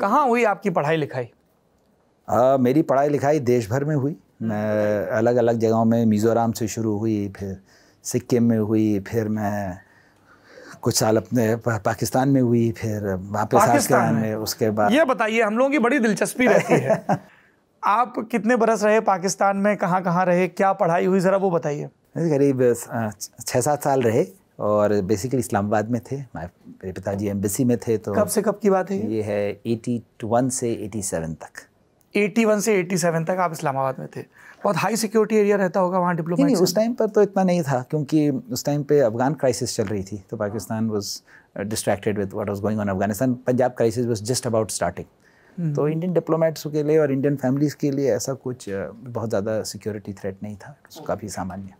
कहाँ हुई आपकी पढ़ाई लिखाई आ, मेरी पढ़ाई लिखाई देश भर में हुई मैं अलग अलग जगहों में मिज़ोराम से शुरू हुई फिर सिक्किम में हुई फिर मैं कुछ साल अपने पाकिस्तान में हुई फिर वापस में उसके बाद ये बताइए हम लोगों की बड़ी दिलचस्पी रहती है आप कितने बरस रहे पाकिस्तान में कहाँ कहाँ रहे क्या पढ़ाई हुई ज़रा वो बताइए करीब छः सात साल रहे और बेसिकली इस्लामाबाद में थे मेरे पिताजी एम्बेसी में थे तो कब से कब की बात है ये है एटी वन से एटी सेवन तक एटी वन से एटी सेवन तक आप इस्लामाबाद में थे बहुत हाई सिक्योरिटी एरिया रहता होगा वहाँ डिप्लोमा नहीं, उस टाइम पर तो इतना नहीं था क्योंकि उस टाइम पे अफगान क्राइसिस चल रही थी तो Pakistan was distracted with what was going on Afghanistan Punjab crisis was just about starting तो इंडियन डिप्लोमेट्स के लिए और इंडियन फैमिलीज़ के लिए ऐसा कुछ uh, बहुत ज़्यादा सिक्योरिटी थ्रेट नहीं था काफ़ी सामान्य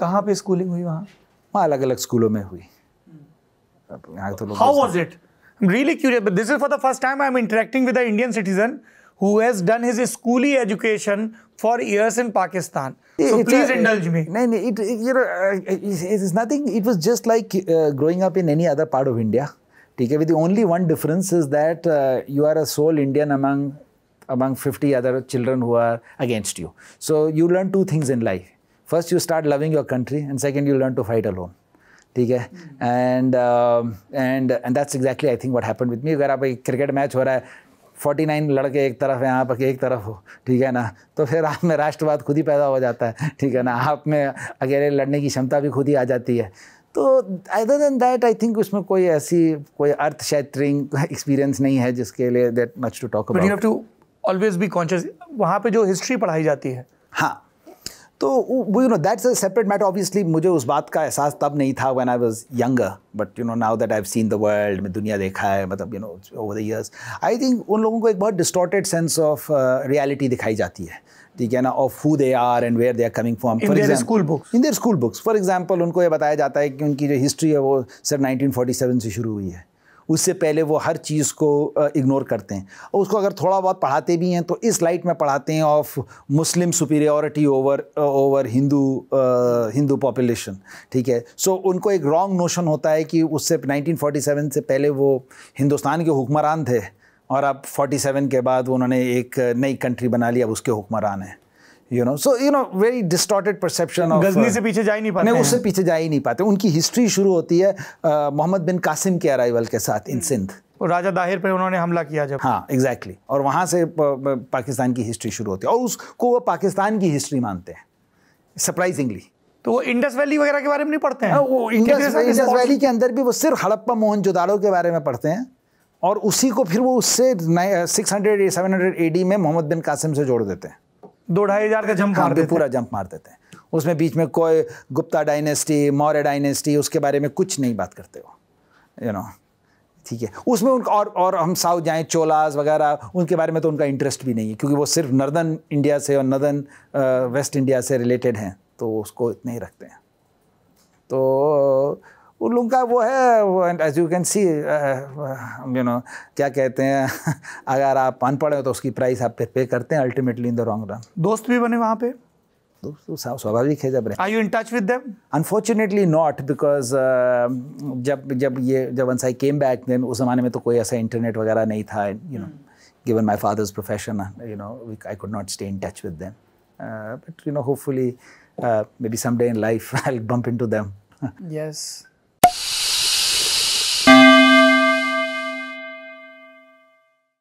कहाँ पर स्कूलिंग हुई वहाँ वहाँ अलग अलग स्कूलों में हुई यहाँ तो लोग how was it I am really curious but this is for the first time I am interacting with Indian citizen who has done his schooly education for years in Pakistan. So it's please a, indulge me. No, no, it, it, you know, it is nothing. It was just like uh, growing up in any other part of India. ठीक है the only one difference is that uh, you are a sole Indian among among 50 other children who are against you. So you learn two things in life. First you start loving your country and second you learn to fight alone ठीक है and and and that's exactly I think what happen with me अगर आप एक cricket match हो रहा है forty nine लड़के एक तरफ है आप एक तरफ हो ठीक है ना तो फिर आप में राष्ट्रवाद खुद ही पैदा हो जाता है ठीक है ना आप में अकेले लड़ने की क्षमता भी खुद ही आ जाती है तो other than that I think उसमें कोई ऐसी कोई अर्थ शैतरिंग एक्सपीरियंस नहीं है जिसके लिए that much to talk about you have to always be conscious वहाँ पे जो हिस्ट्री पढ़ाई जाती है हाँ तो वो you know that's a separate matter obviously मुझे उस बात का एहसास तब नहीं था when I was younger but you know now that I have seen the world मैं दुनिया देखा है मतलब you know over the years I think उन लोगों को एक बहुत डिस्टॉर्टेड सेंस ऑफ रियलिटी दिखाई जाती है ठीक है ना of who they are and where they are coming from for example school books in their school books for example उनको ये बताया जाता है कि उनकी जो हिस्ट्री है वो सर 1947 से शुरू हुई है उससे पहले वो हर चीज़ को इग्नोर करते हैं और उसको अगर थोड़ा बहुत पढ़ाते भी हैं तो इस लाइट में पढ़ाते हैं of Muslim superiority over over Hindu Hindu population ठीक है सो so, उनको एक रॉन्ग नोशन होता है कि उससे 1947 से पहले वो हिंदुस्तान के हुक्मरान थे और अब 47 के बाद उन्होंने एक नई कंट्री बना ली अब उसके हुक्मरान हैं you know so you know very distorted perception of Ghazni uh, से पीछे जा ही नहीं पाते नहीं उससे पीछे जा ही नहीं पाते उनकी हिस्ट्री शुरू होती है uh, मोहम्मद बिन कासिम के अराइवल के साथ इन सिंध और राजा दाहिर पर उन्होंने हमला किया जब हाँ एग्जैक्टली exactly. और वहाँ से uh, पाकिस्तान की हिस्ट्री शुरू होती है और उसको वो पाकिस्तान की हिस्ट्री मानते हैं सरप्राइजिंगली तो वो इंडस वैली वगैरह के बारे में नहीं पढ़ते हैं हाँ, वो इंडस इंडस वैली के अंदर भी वो सिर्फ हड़प्पा मोहन जोदारो के बारे में पढ़ते हैं और उसी को फिर वो उससे six hundred seven hundred A D में मोहम्मद बिन कासिम से जोड़ देते हैं दो ढाई हजार का जंप मार देते पूरा जंप मार देते हैं उसमें बीच में कोई गुप्ता डायनेस्टी मौर्य डायनेस्टी उसके बारे में कुछ नहीं बात करते हो यू नो ठीक है उसमें उनका और और हम साउथ जाएँ चोलास वगैरह उनके बारे में तो उनका इंटरेस्ट भी नहीं है क्योंकि वो सिर्फ नर्दन इंडिया से और नर्दन वेस्ट इंडिया से रिलेटेड हैं तो उसको इतने ही रखते हैं तो उन लोग का वो है as you can see you know क्या कहते हैं अगर आप अनपढ़ हो तो उसकी प्राइस आप पे पे करते हैं ultimately in the wrong run दोस्त भी बने वहाँ पे तो स्वाभाविक है जब रहे are you in touch with them unfortunately not because जब जब ये जब once I came back then उस ज़माने में तो कोई ऐसा इंटरनेट वगैरह नहीं था you know given my father's profession you know I could not stay in touch with them but you know hopefully maybe some in life I bump into टू them. Yes uh,